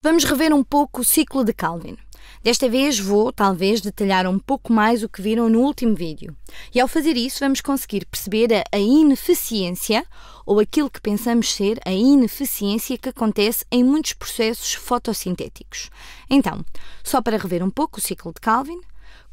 Vamos rever um pouco o ciclo de Calvin. Desta vez vou, talvez, detalhar um pouco mais o que viram no último vídeo. E ao fazer isso, vamos conseguir perceber a ineficiência, ou aquilo que pensamos ser a ineficiência que acontece em muitos processos fotossintéticos. Então, só para rever um pouco o ciclo de Calvin,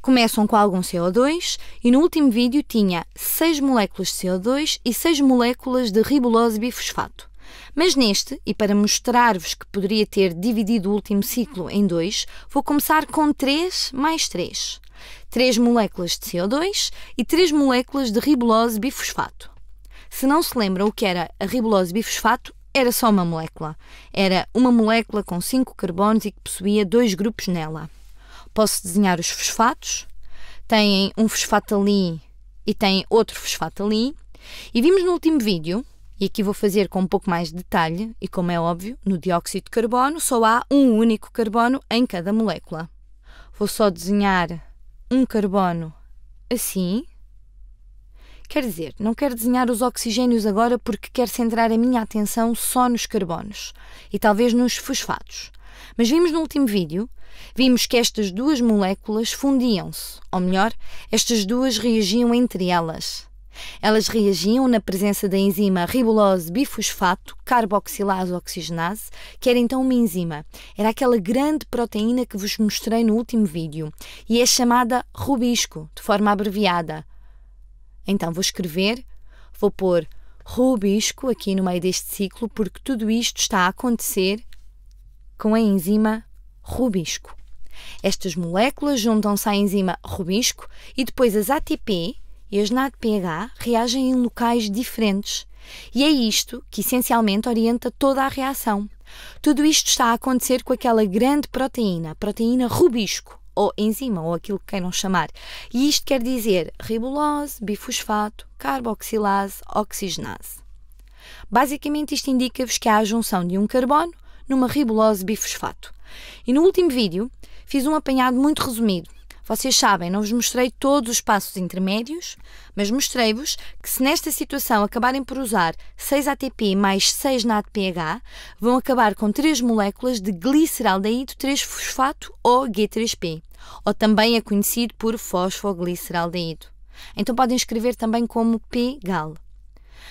começam com algum CO2 e no último vídeo tinha 6 moléculas de CO2 e 6 moléculas de ribulose bifosfato. Mas neste, e para mostrar-vos que poderia ter dividido o último ciclo em dois, vou começar com 3 mais 3. 3 moléculas de CO2 e 3 moléculas de ribulose bifosfato. Se não se lembram o que era a ribulose bifosfato, era só uma molécula. Era uma molécula com 5 carbonos e que possuía dois grupos nela. Posso desenhar os fosfatos. Têm um fosfato ali e têm outro fosfato ali. E vimos no último vídeo e aqui vou fazer com um pouco mais de detalhe, e como é óbvio, no dióxido de carbono só há um único carbono em cada molécula. Vou só desenhar um carbono assim. Quer dizer, não quero desenhar os oxigénios agora porque quero centrar a minha atenção só nos carbonos e talvez nos fosfatos. Mas vimos no último vídeo, vimos que estas duas moléculas fundiam-se, ou melhor, estas duas reagiam entre elas. Elas reagiam na presença da enzima ribulose bifosfato carboxilase oxigenase, que era então uma enzima. Era aquela grande proteína que vos mostrei no último vídeo e é chamada rubisco, de forma abreviada. Então vou escrever, vou pôr rubisco aqui no meio deste ciclo, porque tudo isto está a acontecer com a enzima rubisco. Estas moléculas juntam-se à enzima rubisco e depois as ATP, e as NADPH reagem em locais diferentes. E é isto que essencialmente orienta toda a reação. Tudo isto está a acontecer com aquela grande proteína, proteína rubisco, ou enzima, ou aquilo que queiram chamar. E isto quer dizer ribulose, bifosfato, carboxilase, oxigenase. Basicamente, isto indica-vos que há a junção de um carbono numa ribulose bifosfato. E no último vídeo fiz um apanhado muito resumido vocês sabem, não vos mostrei todos os passos intermédios, mas mostrei-vos que se nesta situação acabarem por usar 6 ATP mais 6 NADPH, vão acabar com 3 moléculas de gliceraldeído 3-fosfato ou G3P, ou também é conhecido por fosfogliceraldeído. Então podem escrever também como P-gal.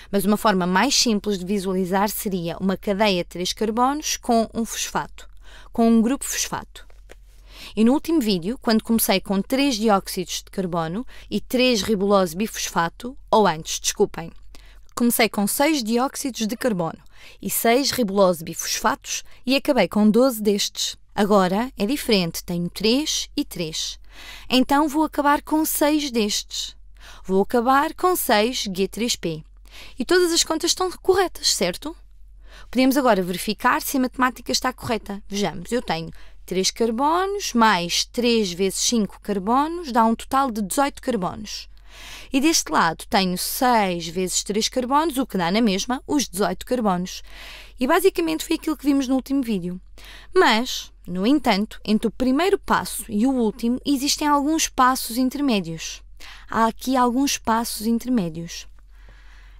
Mas uma forma mais simples de visualizar seria uma cadeia de 3 carbonos com um fosfato, com um grupo fosfato. E no último vídeo, quando comecei com 3 dióxidos de carbono e 3 ribulose bifosfato, ou antes, desculpem, comecei com 6 dióxidos de carbono e 6 ribulose bifosfatos e acabei com 12 destes. Agora é diferente, tenho 3 e 3. Então vou acabar com 6 destes. Vou acabar com 6 G3P. E todas as contas estão corretas, certo? Podemos agora verificar se a matemática está correta. Vejamos, eu tenho 3 carbonos, mais 3 vezes 5 carbonos, dá um total de 18 carbonos. E deste lado tenho 6 vezes 3 carbonos, o que dá na mesma os 18 carbonos. E basicamente foi aquilo que vimos no último vídeo. Mas, no entanto, entre o primeiro passo e o último existem alguns passos intermédios. Há aqui alguns passos intermédios.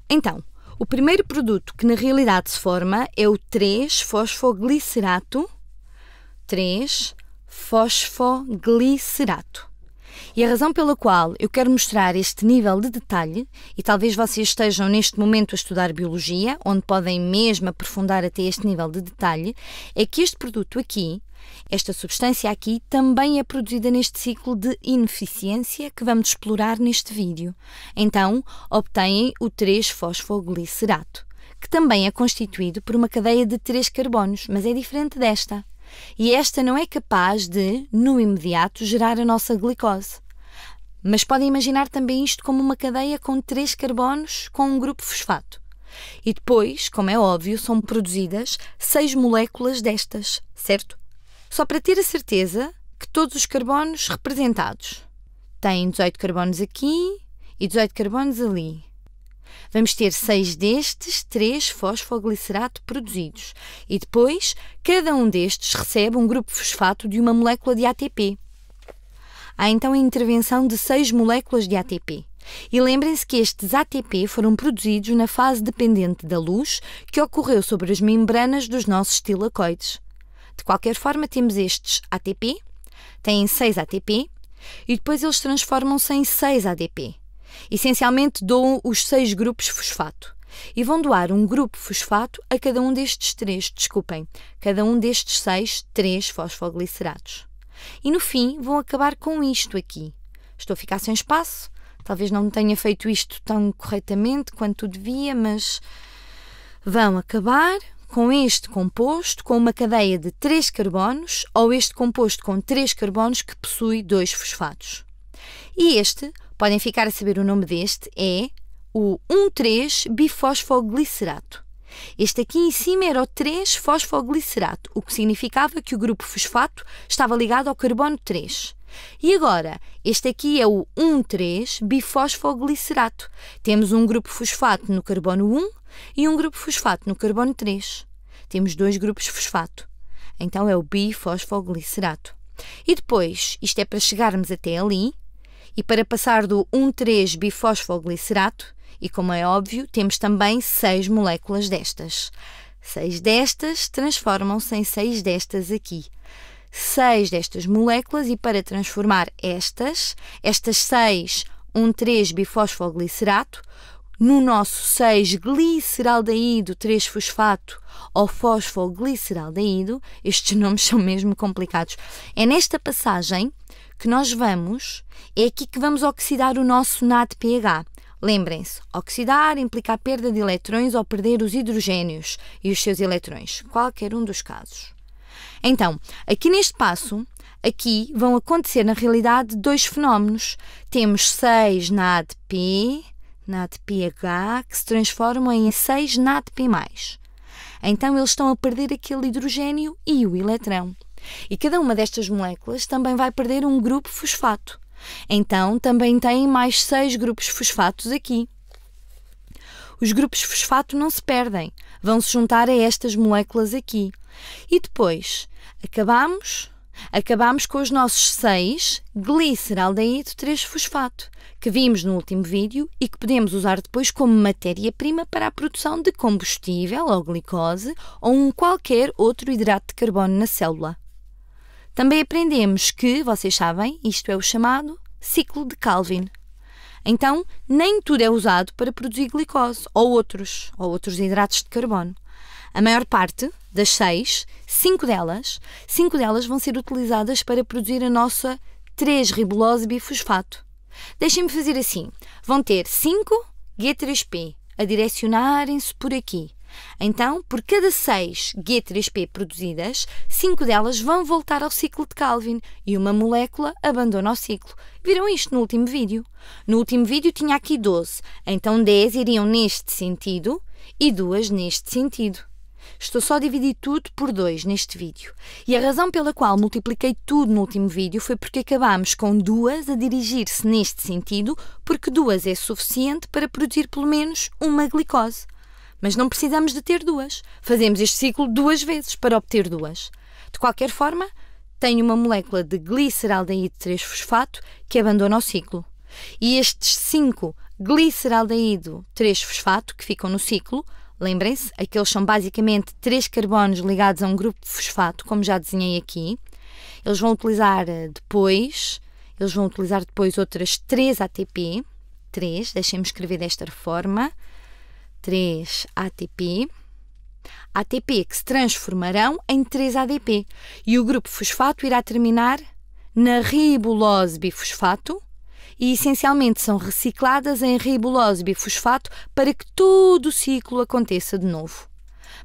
Então, o primeiro produto que na realidade se forma é o 3-fosfoglicerato 3 fosfoglicerato. E a razão pela qual eu quero mostrar este nível de detalhe, e talvez vocês estejam neste momento a estudar biologia, onde podem mesmo aprofundar até este nível de detalhe, é que este produto aqui, esta substância aqui, também é produzida neste ciclo de ineficiência que vamos explorar neste vídeo. Então, obtêm o 3-fosfoglicerato, que também é constituído por uma cadeia de 3 carbonos, mas é diferente desta. E esta não é capaz de, no imediato, gerar a nossa glicose. Mas podem imaginar também isto como uma cadeia com três carbonos com um grupo fosfato. E depois, como é óbvio, são produzidas seis moléculas destas, certo? Só para ter a certeza que todos os carbonos representados têm 18 carbonos aqui e 18 carbonos ali. Vamos ter seis destes, três fosfoglicerato produzidos. E depois, cada um destes recebe um grupo fosfato de uma molécula de ATP. Há então a intervenção de seis moléculas de ATP. E lembrem-se que estes ATP foram produzidos na fase dependente da luz que ocorreu sobre as membranas dos nossos tilacoides De qualquer forma, temos estes ATP, têm 6 ATP e depois eles transformam-se em 6 ADP. Essencialmente doam os seis grupos fosfato e vão doar um grupo fosfato a cada um destes três, desculpem, cada um destes seis, três fosfoglicerados. E no fim vão acabar com isto aqui. Estou a ficar sem espaço, talvez não tenha feito isto tão corretamente quanto devia, mas vão acabar com este composto com uma cadeia de três carbonos ou este composto com três carbonos que possui dois fosfatos. E este Podem ficar a saber o nome deste, é o 1,3-bifosfoglicerato. Este aqui em cima era o 3-fosfoglicerato, o que significava que o grupo fosfato estava ligado ao carbono 3. E agora, este aqui é o 1,3-bifosfoglicerato. Temos um grupo fosfato no carbono 1 e um grupo fosfato no carbono 3. Temos dois grupos fosfato. Então é o bifosfoglicerato. E depois, isto é para chegarmos até ali, e para passar do 1,3-bifosfoglicerato, e como é óbvio, temos também 6 moléculas destas. 6 destas transformam-se em 6 destas aqui. 6 destas moléculas e para transformar estas, estas 6 1,3-bifosfoglicerato, no nosso 6-gliceraldeído 3-fosfato ou fosfogliceraldeído, estes nomes são mesmo complicados. É nesta passagem que nós vamos, é aqui que vamos oxidar o nosso NADPH. Lembrem-se, oxidar implica a perda de eletrões ou perder os hidrogênios e os seus eletrões, qualquer um dos casos. Então, aqui neste passo, aqui vão acontecer na realidade dois fenómenos. Temos 6 NADP, NADPH, que se transformam em 6 NADP+. Então, eles estão a perder aquele hidrogênio e o eletrão. E cada uma destas moléculas também vai perder um grupo fosfato. Então, também tem mais seis grupos fosfatos aqui. Os grupos fosfato não se perdem, vão se juntar a estas moléculas aqui. E depois, acabamos, acabamos com os nossos seis gliceraldeído 3-fosfato, que vimos no último vídeo e que podemos usar depois como matéria-prima para a produção de combustível ou glicose ou um qualquer outro hidrato de carbono na célula. Também aprendemos que, vocês sabem, isto é o chamado ciclo de Calvin. Então, nem tudo é usado para produzir glicose ou outros, ou outros hidratos de carbono. A maior parte, das seis, cinco delas, cinco delas vão ser utilizadas para produzir a nossa 3-ribulose bifosfato. Deixem-me fazer assim. Vão ter 5 G3P a direcionarem-se por aqui. Então, por cada 6 G3P produzidas, 5 delas vão voltar ao ciclo de Calvin e uma molécula abandona o ciclo. Viram isto no último vídeo? No último vídeo tinha aqui 12, então 10 iriam neste sentido e 2 neste sentido. Estou só a dividir tudo por 2 neste vídeo. E a razão pela qual multipliquei tudo no último vídeo foi porque acabámos com duas a dirigir-se neste sentido, porque duas é suficiente para produzir pelo menos uma glicose. Mas não precisamos de ter duas. Fazemos este ciclo duas vezes para obter duas. De qualquer forma, tem uma molécula de gliceraldeído 3-fosfato que abandona o ciclo. E estes 5 gliceraldeído 3-fosfato que ficam no ciclo, lembrem-se, aqueles são basicamente três carbonos ligados a um grupo de fosfato, como já desenhei aqui. Eles vão utilizar eh, depois, eles vão utilizar depois outras 3 ATP, 3, deixem-me escrever desta forma, 3 ATP. ATP que se transformarão em 3 ADP e o grupo fosfato irá terminar na ribulose bifosfato e essencialmente são recicladas em ribulose bifosfato para que todo o ciclo aconteça de novo.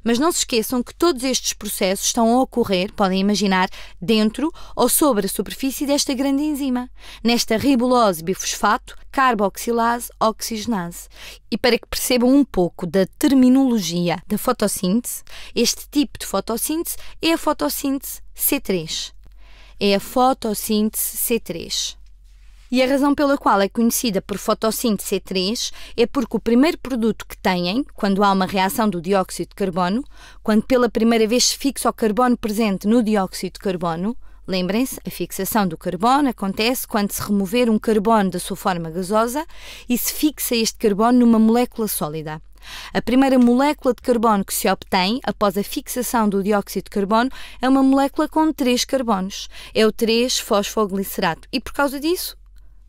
Mas não se esqueçam que todos estes processos estão a ocorrer, podem imaginar, dentro ou sobre a superfície desta grande enzima, nesta ribulose bifosfato carboxilase oxigenase. E para que percebam um pouco da terminologia da fotossíntese, este tipo de fotossíntese é a fotossíntese C3. É a fotossíntese C3. E a razão pela qual é conhecida por fotossíntese 3 é porque o primeiro produto que têm, quando há uma reação do dióxido de carbono, quando pela primeira vez se fixa o carbono presente no dióxido de carbono, Lembrem-se, a fixação do carbono acontece quando se remover um carbono da sua forma gasosa e se fixa este carbono numa molécula sólida. A primeira molécula de carbono que se obtém após a fixação do dióxido de carbono é uma molécula com três carbonos. É o 3-fosfoglicerato. E por causa disso,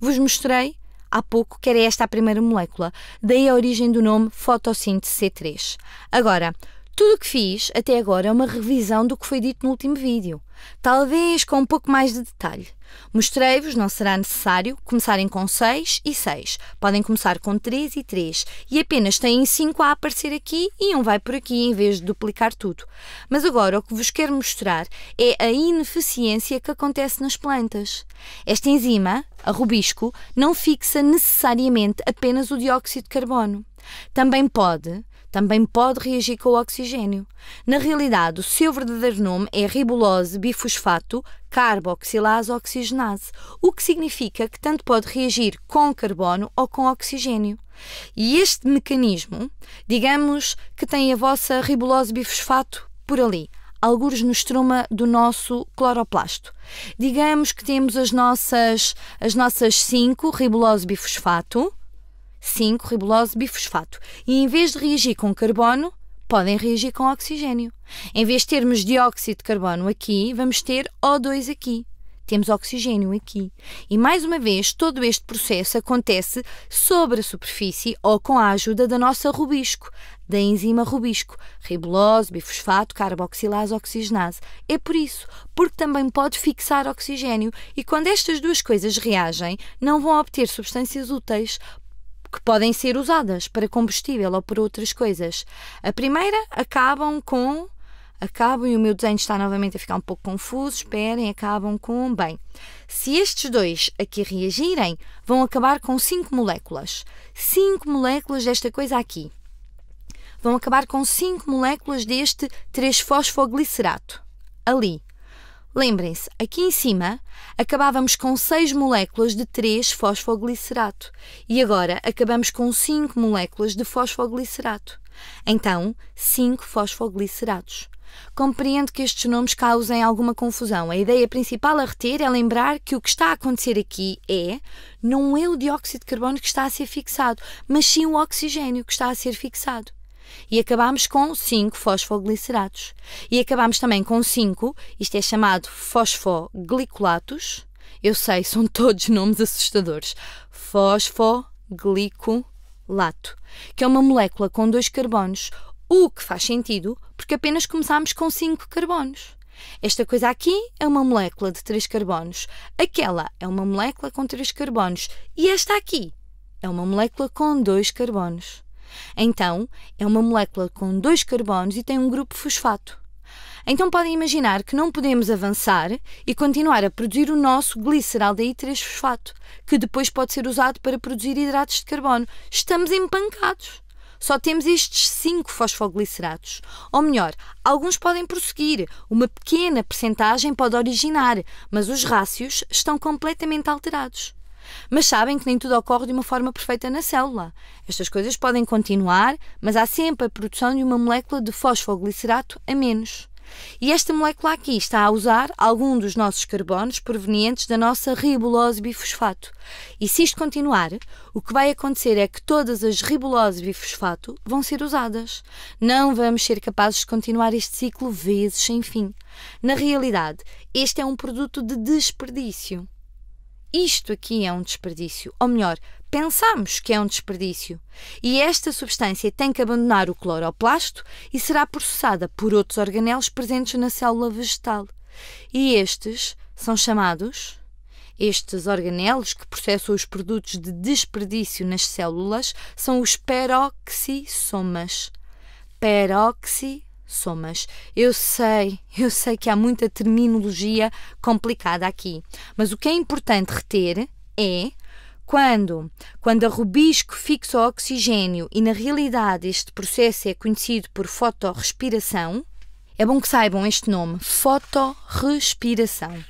vos mostrei há pouco que era esta a primeira molécula, daí a origem do nome fotossíntese C3. Agora, tudo o que fiz até agora é uma revisão do que foi dito no último vídeo, talvez com um pouco mais de detalhe. Mostrei-vos, não será necessário, começarem com 6 e 6. Podem começar com 3 e 3. E apenas têm 5 a aparecer aqui e um vai por aqui em vez de duplicar tudo. Mas agora o que vos quero mostrar é a ineficiência que acontece nas plantas. Esta enzima, a rubisco, não fixa necessariamente apenas o dióxido de carbono. Também pode, também pode reagir com o oxigênio. Na realidade, o seu verdadeiro nome é ribulose bifosfato carboxilase oxigenase, o que significa que tanto pode reagir com carbono ou com oxigênio. E este mecanismo, digamos que tem a vossa ribulose bifosfato por ali, alguns no estroma do nosso cloroplasto. Digamos que temos as nossas as nossas 5 ribulose bifosfato, 5. Ribulose bifosfato. E em vez de reagir com carbono, podem reagir com oxigênio. Em vez de termos dióxido de carbono aqui, vamos ter O2 aqui. Temos oxigênio aqui. E mais uma vez, todo este processo acontece sobre a superfície ou com a ajuda da nossa rubisco, da enzima rubisco, ribulose, bifosfato, carboxilase, oxigenase. É por isso, porque também pode fixar oxigênio e quando estas duas coisas reagem, não vão obter substâncias úteis, que podem ser usadas para combustível ou para outras coisas. A primeira acabam com acabam e o meu desenho está novamente a ficar um pouco confuso, esperem, acabam com bem. Se estes dois aqui reagirem, vão acabar com 5 moléculas. 5 moléculas desta coisa aqui. Vão acabar com 5 moléculas deste 3-fosfoglicerato. Ali. Lembrem-se, aqui em cima acabávamos com 6 moléculas de 3 fosfoglicerato e agora acabamos com 5 moléculas de fosfoglicerato. Então, 5 fosfogliceratos. Compreendo que estes nomes causem alguma confusão. A ideia principal a reter é lembrar que o que está a acontecer aqui é não é o dióxido de carbono que está a ser fixado, mas sim o oxigênio que está a ser fixado. E acabámos com 5 fosfogliceratos. E acabámos também com 5, isto é chamado fosfoglicolatos. Eu sei, são todos nomes assustadores. Fosfoglicolato, que é uma molécula com dois carbonos, o que faz sentido porque apenas começámos com 5 carbonos. Esta coisa aqui é uma molécula de 3 carbonos, aquela é uma molécula com 3 carbonos e esta aqui é uma molécula com 2 carbonos. Então, é uma molécula com dois carbonos e tem um grupo fosfato. Então podem imaginar que não podemos avançar e continuar a produzir o nosso gliceraldeído 3-fosfato, que depois pode ser usado para produzir hidratos de carbono. Estamos empancados. Só temos estes cinco fosfogliceratos. Ou melhor, alguns podem prosseguir, uma pequena percentagem pode originar, mas os rácios estão completamente alterados. Mas sabem que nem tudo ocorre de uma forma perfeita na célula. Estas coisas podem continuar, mas há sempre a produção de uma molécula de fosfoglicerato a menos. E esta molécula aqui está a usar algum dos nossos carbonos provenientes da nossa ribulose bifosfato. E se isto continuar, o que vai acontecer é que todas as ribulose bifosfato vão ser usadas. Não vamos ser capazes de continuar este ciclo vezes sem fim. Na realidade, este é um produto de desperdício isto aqui é um desperdício, ou melhor, pensamos que é um desperdício. E esta substância tem que abandonar o cloroplasto e será processada por outros organelos presentes na célula vegetal. E estes são chamados estes organelos que processam os produtos de desperdício nas células são os peroxisomas Peroxi somas. Eu sei, eu sei que há muita terminologia complicada aqui, mas o que é importante reter é quando, quando a rubisco fixa o oxigênio e na realidade este processo é conhecido por fotorrespiração, é bom que saibam este nome, fotorrespiração.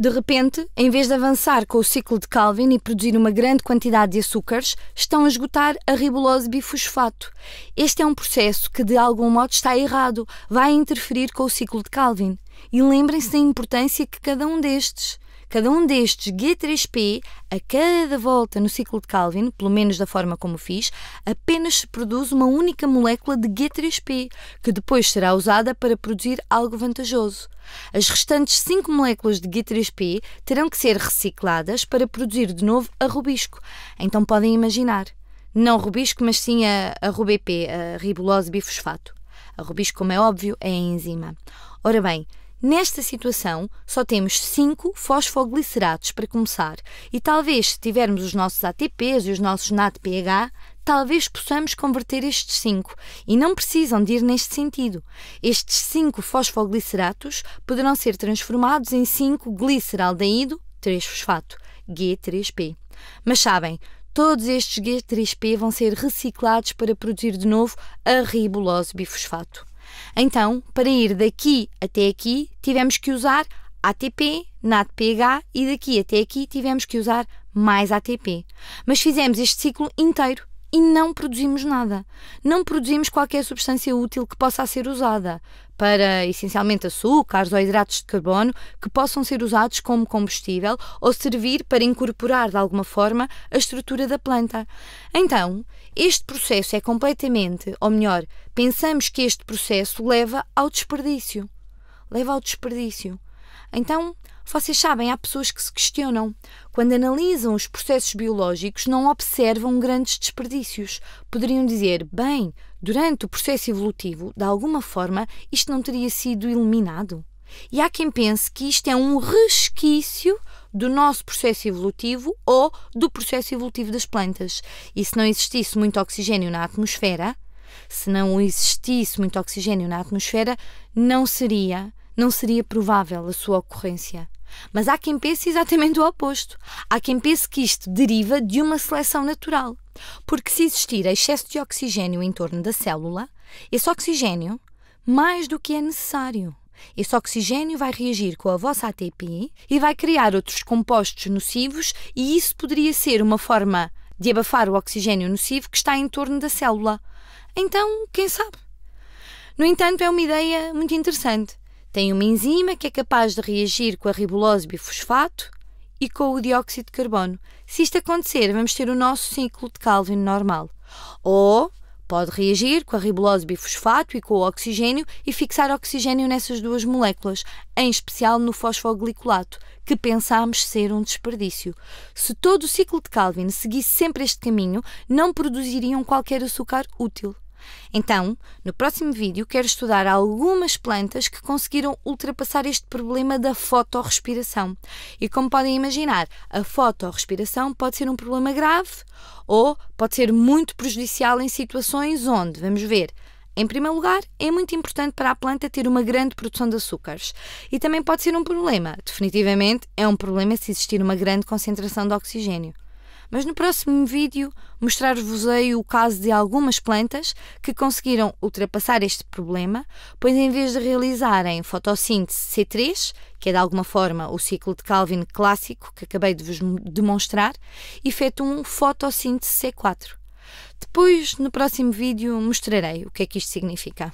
De repente, em vez de avançar com o ciclo de Calvin e produzir uma grande quantidade de açúcares, estão a esgotar a ribulose bifosfato. Este é um processo que, de algum modo, está errado, vai interferir com o ciclo de Calvin. E lembrem-se da importância que cada um destes Cada um destes G3P, a cada volta no ciclo de Calvin, pelo menos da forma como fiz, apenas se produz uma única molécula de G3P, que depois será usada para produzir algo vantajoso. As restantes 5 moléculas de G3P terão que ser recicladas para produzir de novo a rubisco. Então podem imaginar. Não rubisco, mas sim a, a RUBP, a ribulose bifosfato. A rubisco, como é óbvio, é a enzima. Ora bem, Nesta situação, só temos 5 fosfogliceratos para começar, e talvez se tivermos os nossos ATPs e os nossos NADPH, talvez possamos converter estes 5, e não precisam de ir neste sentido. Estes 5 fosfogliceratos poderão ser transformados em 5 gliceraldeído 3-fosfato, G3P. Mas sabem, todos estes G3P vão ser reciclados para produzir de novo a ribulose bifosfato. Então, para ir daqui até aqui, tivemos que usar ATP, NADPH e daqui até aqui tivemos que usar mais ATP. Mas fizemos este ciclo inteiro e não produzimos nada. Não produzimos qualquer substância útil que possa ser usada para essencialmente açúcares ou hidratos de carbono que possam ser usados como combustível ou servir para incorporar de alguma forma a estrutura da planta. Então, este processo é completamente, ou melhor, pensamos que este processo leva ao desperdício. Leva ao desperdício. Então, vocês sabem, há pessoas que se questionam. Quando analisam os processos biológicos, não observam grandes desperdícios. Poderiam dizer, bem, durante o processo evolutivo, de alguma forma, isto não teria sido eliminado. E há quem pense que isto é um resquício do nosso processo evolutivo ou do processo evolutivo das plantas. E se não existisse muito oxigênio na atmosfera, se não existisse muito oxigênio na atmosfera, não seria, não seria provável a sua ocorrência. Mas há quem pense exatamente o oposto. Há quem pense que isto deriva de uma seleção natural. Porque se existir excesso de oxigênio em torno da célula, esse oxigênio, mais do que é necessário, esse oxigênio vai reagir com a vossa ATP e vai criar outros compostos nocivos, e isso poderia ser uma forma de abafar o oxigênio nocivo que está em torno da célula. Então, quem sabe? No entanto, é uma ideia muito interessante. Tem uma enzima que é capaz de reagir com a ribulose bifosfato e com o dióxido de carbono. Se isto acontecer, vamos ter o nosso ciclo de Calvin normal. Ou pode reagir com a ribulose bifosfato e com o oxigênio e fixar oxigênio nessas duas moléculas, em especial no fosfoglicolato, que pensámos ser um desperdício. Se todo o ciclo de Calvin seguisse sempre este caminho, não produziriam qualquer açúcar útil. Então, no próximo vídeo, quero estudar algumas plantas que conseguiram ultrapassar este problema da fotorrespiração. E como podem imaginar, a fotorrespiração pode ser um problema grave ou pode ser muito prejudicial em situações onde, vamos ver, em primeiro lugar, é muito importante para a planta ter uma grande produção de açúcares e também pode ser um problema. Definitivamente, é um problema se existir uma grande concentração de oxigênio mas no próximo vídeo mostrar-vos-ei o caso de algumas plantas que conseguiram ultrapassar este problema, pois em vez de realizarem fotossíntese C3, que é de alguma forma o ciclo de Calvin clássico que acabei de vos demonstrar, efetuam fotossíntese C4. Depois, no próximo vídeo, mostrarei o que é que isto significa.